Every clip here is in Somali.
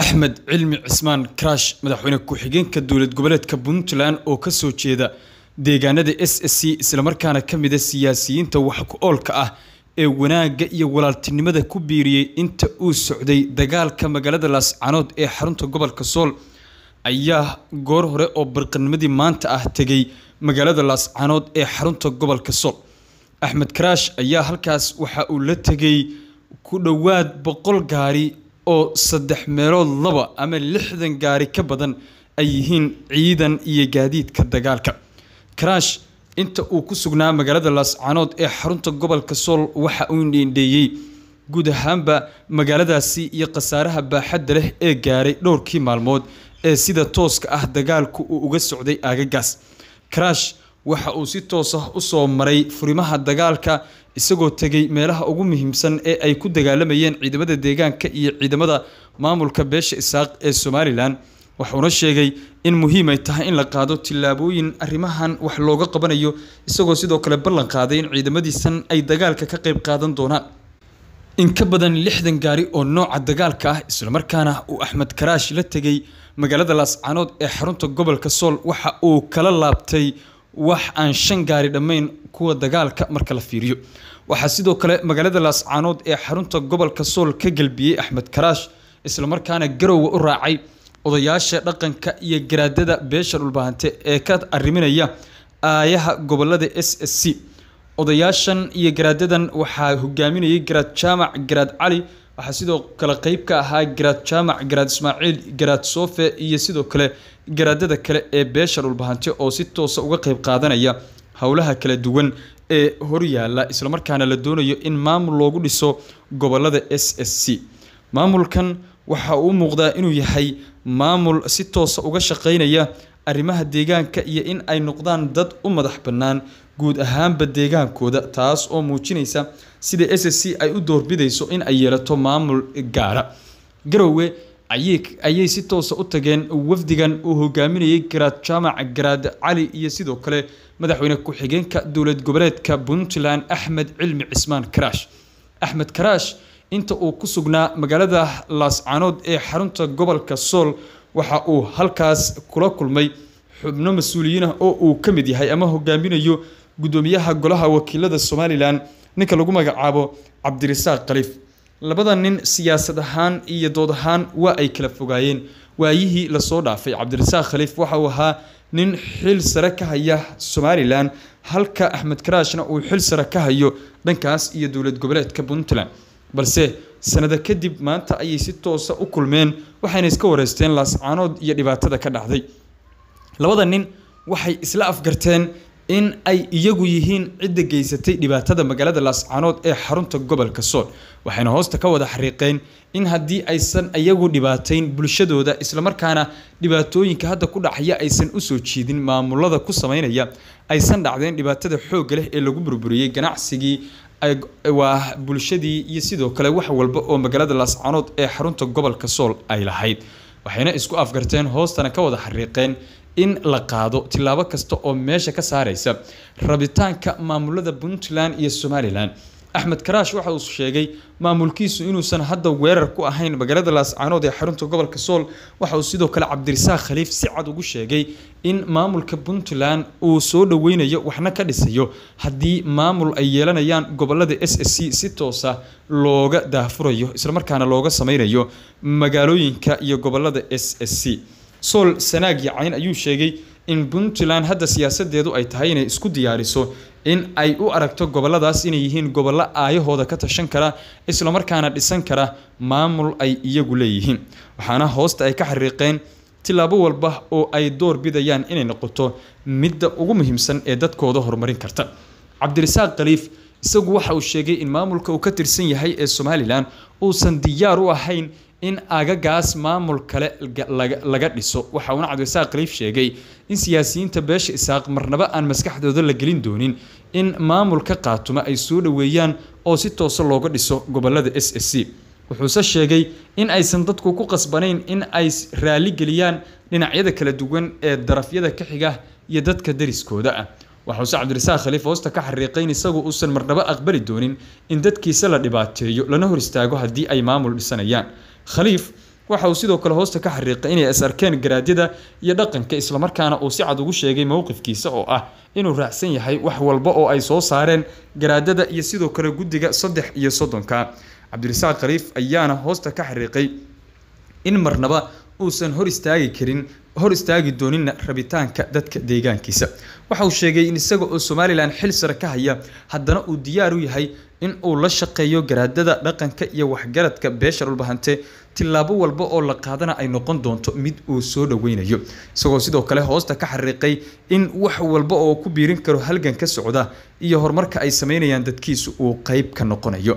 axmed cilmi cismaan karash madaxweyne ku-xigeenka dowlad goboleedka puntland oo kasoo jeeda deegaanada s s c islamarkaana ka mida siyaasiyiinta wax ku oolka ah ee wanaagga iyo walaaltinimada ku biiriyey inta uu socday dagaalka magaalada laascanood ee xarunta gobolka sool ayaa goor hore oo barqanimadii maanta ah tegay magaalada laascanood ee xarunta gobolka sool axmed karaash ayaa halkaas waxa uu la tegay ku dhowaad boqol gaari oo saddex meelood laba ama lixdan gaari ka badan ay yihiin ciidan iyo gaadiidka dagaalka karaash inta uu ku sugnaa magaalada laascanood ee xarunta gobolka sool waxa uu dheendheeyey guud ahaanba magaaladaasi iyo khasaaraha baaxadda leh ee gaaray dhowrkii maalmood ee sida tooska ah dagaalku uu uga socday aagagaas karaash waxa uu si toos ah usoo maray furimaha dagaalka isagoo tegey meelaha ugu muhiimsan ee ay ku dagaalamayeen ciidamada deegaanka iyo ciidamada maamulka beesha isaaq ee somalilan wuxuuna sheegay in muhiim ay tahay in la qaado tillaabooyin arrimahan wax looga qabanayo isagoo sidoo kale ballan qaaday in ciidamadiisan ay dagaalka ka qayb qaadan doonaan in ka badan lixdan gaari oo nooca dagaalka ah islamarkaana uu axmed karaash la tegey magaalada laascanood ee xarunta gobolka sool waxa uu kala laabtay wax aan shan gaari dhammayn kuwa dagaalka marka la fiiriyo waxaa sidoo kale magaalada laascaanood ee xarunta gobolka sool ka gelbiyey axmed karaash islamarkaana garowa u raacay odayaasha dhaqanka iyo garaadada beesha dhulbaahante ee ka arriminaya aayaha gobolada s s c odayaashan iyo garaadadan waxaa hogaaminayay garaad jaamac garaad cali waxaa sidoo kale qeyb ka ahaa garaad jaamac garaad ismaaciil garaad sofe iyo sidoo kale garaadada kale ee beesha dhulbahanti oo si toosa uga qeyb qaadanaya howlaha kala duwan ee horyaalla islamarkaana la doonayo in maamul loogu dhiso gobolada s s c maamulkan waxa uu muuqdaa inuu yahay maamul si toosa uga shaqeynaya arrimaha deegaanka iyo in ay noqdaan dad u madax bannaan guud ahaanba deegaankooda taas oo muujinaysa sida s c ay u doorbidayso in ay yeelato maamul gaara garowe ayay si toosa ah u tageen wafdigan uu hogaaminayay garaad jaamac garaad cali iyo sidoo kale madaxweyne ku-xigeenka dowlad goboleedka puntland axmed cilmi cismaan karaash axmed karaash inta uu ku sugnaa magaalada laascanood ee xarunta gobolka sool waxa uu halkaas kula kulmay xubno mas-uuliyiin ah oo uu ka mid yahay ama hogaaminayo gudoomiyaha golaha wakiilada somalilan ninka lagu magacaabo cabdirasaaq khaliif labada nin siyaasad ahaan iyo dood ahaan waa ay kala fogaayeen waayihii lasoo dhaafay cabdirasaaq khaliif waxa uu ahaa nin xil sare ka haya somalilan halka axmed karaashna uu xil sare ka hayo dhankaas iyo dowlad goboleedka puntland balse sanado kadib maanta ayay si toosa u kulmeen waxayna iska wareysteen laascaanood iyo dhibaatada ka dhacday labada nin waxay isla afgarteen in ay iyagu yihiin cidda geysatay dhibaatada magaalada laascanood ee xarunta gobolka sool waxayna hoosta ka wada xariiqeen in haddii aysan iyagu dhibaatayn bulshadooda islamarkaana dhibaatooyinka hadda ku dhacaya aysan usoo jiidin maamulada ku sameynaya aysan dhacdeen dhibaatada xoogga leh ee lagu burburiyey ganacsigii waa bulshadii iyo sidoo kale wax walba oo magaalada laascanood ee xarunta gobolka sool ay lahayd waxayna isku afgarteen hoostana ka wada xariiqeen in la qaado tillaabo kasta oo meesha ka saaraysa rabitaanka maamulada puntland iyo somalilan axmed karaash waxa uu sheegay maamulkiisu inuusan hadda weerar ku ahayn magaalada laascaanood ee xarunta gobolka sool waxa uu sidoo kale cabdirasaaq khaliif si cad ugu sheegay in maamulka puntland uu soo dhoweynayo waxna ka dhisayo haddii maamul ay yeelanayaan gobolada s s c si toosa ah looga daahfurayo islamarkaana looga sameynayo magaalooyinka iyo gobolada s s c sool sanaag yacyn ayuu sheegay in puntland hadda siyaasadeedu ay tahay inay isku diyaariso in ay u aragto gobolladaas inay yihiin gobollo aayahooda ka tashan kara islamarkaana dhisan kara maamul ay iyagu leeyihiin waxaana hoosta ay ka xariiqeen tilaabo walba oo ay door bidayaan inay noqoto midda ugu muhiimsan ee dadkooda horumarin karta cabdirasaaq khaliif isagu waxa uu sheegay in maamulka uu ka tirsan yahay ee somalilan uusan diyaar u ahayn in agagaas maamul kale laga dhiso waxa uuna cabdiwasaaq khaliif sheegay in siyaasiyiinta beesha isaaq marnaba aan maskaxdooda la gelin doonin in maamulka qaatuma ay soo dhoweeyaan oo si toosa looga dhiso gobolada s s c wuxuuse sheegay in aysan dadku ku qasbanayn in ay raali geliyaan dhinacyada kala duwan ee darafyada ka xiga iyo dadka dariskooda ah waxuuse cabdirasaaq khaliif hoosta ka xariiqay in isagu uusan marnaba aqbali doonin in dadkiisa la dhibaateeyo lana hor istaago haddii ay maamul dhisanayaan khaliif waxa uu sidoo kale hoosta ka xariiqay inay is arkeen garaadyada iyo dhaqanka islamarkaana uu si cad ugu sheegay mowqifkiisa oo ah inuu raacsan yahay wax walba oo ay soo saareen garaadyada iyo sidoo kale guddiga saddex iyo soddonka cabdirasaaq khaliif ayaana hoosta ka xariiqay in marnaba uusan hor istaagi karin hor istaagi doonina rabitaanka dadka deegaankiisa waxa uu sheegay in isaga oo somalilan xil sare ka haya haddana uu diyaar u yahay in uu la shaqeeyo garaadada dhaqanka iyo waxgaradka beesha dhulbahante tilaabo walba oo la qaadana ay noqon doonto mid uu soo dhoweynayo isagoo sidoo kale hoosta ka xariiqay in wax walba oo ku biirin karo halgan ka socda iyo horumarka ay samaynayaan dadkiisu uu qayb ka noqonayo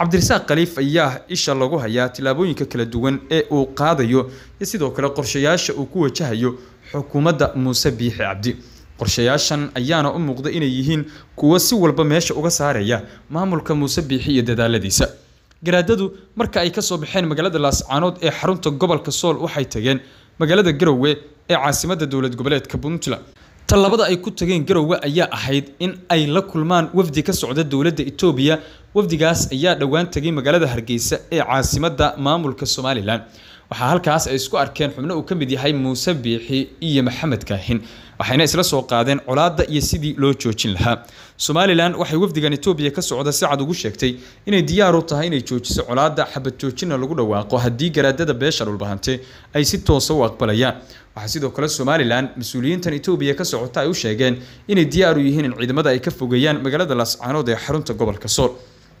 cabdirasaaq khaliif ayaa isha lagu hayaa tillaabooyinka kala duwan ee uu qaadayo iyo sidoo kale qorshayaasha uu ku wajahayo xukuumadda muuse biixi cabdi qorshayaashan ayaana u muuqda inay yihiin kuwo si walba meesha uga saaraya maamulka muuse biixi iyo dadaaladiisa garaadadu marka ay ka soo baxeen magaalada laascaanood ee xarunta gobolka sool waxay tageen magaalada garowe ee caasimadda dowlad goboleedka puntland tallabada ay ku tageen garowe ayaa ahayd in ay la kulmaan wafdi ka socda dowladda itoobiya wafdigaas ayaa dhowaan tegay magaalada hargeysa ee caasimadda maamulka somalilan waxaa halkaas ay isku arkeen xubno uu ka mid yahay muuse biixi iyo maxamed kaahin waxayna isla soo qaadeen colaadda iyo sidii loo joojin lahaa somalilan waxay wafdigan etoobiya ka socda si cad ugu sheegtay inay diyaar u tahay inay joojiso colaadda xabad joojinna lagu dhawaaqo haddii garaadada beesha dhulbahante ay si toosa u aqbalayaan waxaa sidoo kale somalilan mas-uuliyiintan etoobiya ka socota ay u sheegeen inay diyaar u yihiin in ciidamada ay ka fogeeyaan magaalada laascaanood ee xarunta gobolka sool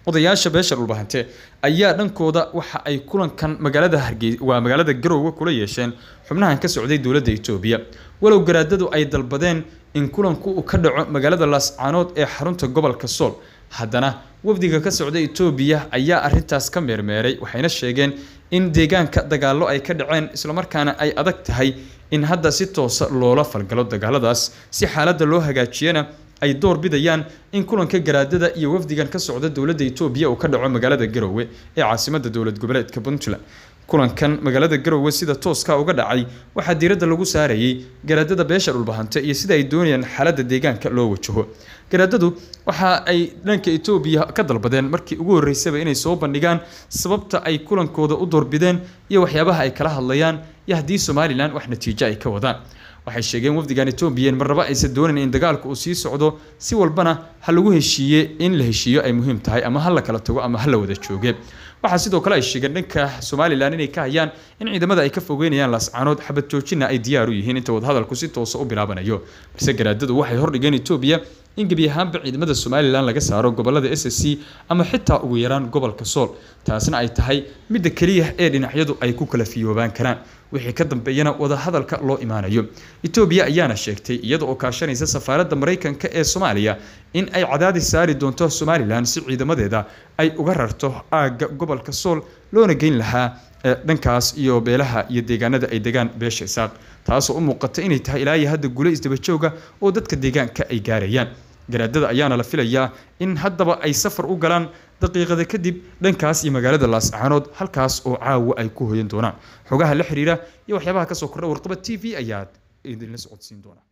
odayaasha beesha dhulbahante ayaa dhankooda waxa ay kulankan magaalada hargey waa magaalada garowga kula yeesheen xubnahan ka socday dowladda etoobiya walow garaadadu ay dalbadeen in kulanku uu ka dhaco magaalada laascaanood ee xarunta gobolka sool haddana wafdiga ka socda itoobiya ayaa arintaas ka meermeeray waxayna sheegeen in deegaanka dagaallo ay ka dhaceen islamarkaana ay adag tahay in hadda si toosa loola falgalo dagaaladaas si xaaladda loo hagaajiyana ay door bidayaan in kulanka garaadada iyo wafdigan ka socda dowladda etoobiya uu ka dhaco magaalada garowe ee caasimada dowlad goboleedka puntland kulankan magaalada garowe sida tooska uga dhacay waxaa diiradda lagu saarayey garaadada beesha dhulbahanta iyo sida ay doonayaan xaaladda deegaanka loo wajaho garaadadu waxa ay dhanka etoobiya ka dalbadeen markii ugu horreysaba inay soo bandhigaan sababta ay kulankooda u doorbideen iyo waxyaabaha ay kala hadlayaan iyo haddii somalilan wax natiijo ay ka wadaan waxay sheegeen wafdigan etoobiyan marnaba aysan doonayn in dagaalku uu sii socdo si walbana ha lagu heshiiye in la heshiiyo ay muhiim tahay ama ha la kala tago ama ha la wada jooge waxaa sidoo kale ay sheegeen dhanka somalilan inay ka hayaan in ciidamada ay ka fogeynayaan laascaanood xabad joojina ay diyaar u yihiin inta wadahadalku si toosa u bilaabanayo balse garaadadu waxay hordhigeen etoobiya in gebi ahaanba ciidamada somalilan laga saaro gobolada s c ama xitaa ugu yaraan gobolka sool taasna ay tahay midda keliya ee dhinacyadu ay ku kala fiyoobaan karaan wixii ka dambeeyana wadahadalka loo imaanayo etoobiya ayaana sheegtay iyada oo kaashanaysa safaaradda maraykanka ee soomaaliya in ay cadaadis saari doonto somalilan si ciidamadeeda ay uga rarto aagga gobolka sool loona geyn lahaa eh, dhankaas iyo beelaha iyo deegaanada ay degaan beesha isaaq taasoo u muuqata inay tahay ilaa iyo hadda gule isdabajooga oo dadka deegaanka ay gaarayaan garaadada ayaana la filayaa in haddaba ay safar u galaan daqiiqada kadib dhankaas iyo magaalada laascaanood halkaas oo caawa ay ku hoyan doonaan xogaha la xiriira iyo waxyaabaha kasoo kordha warqaba t v ayaad idinla socodsiin doona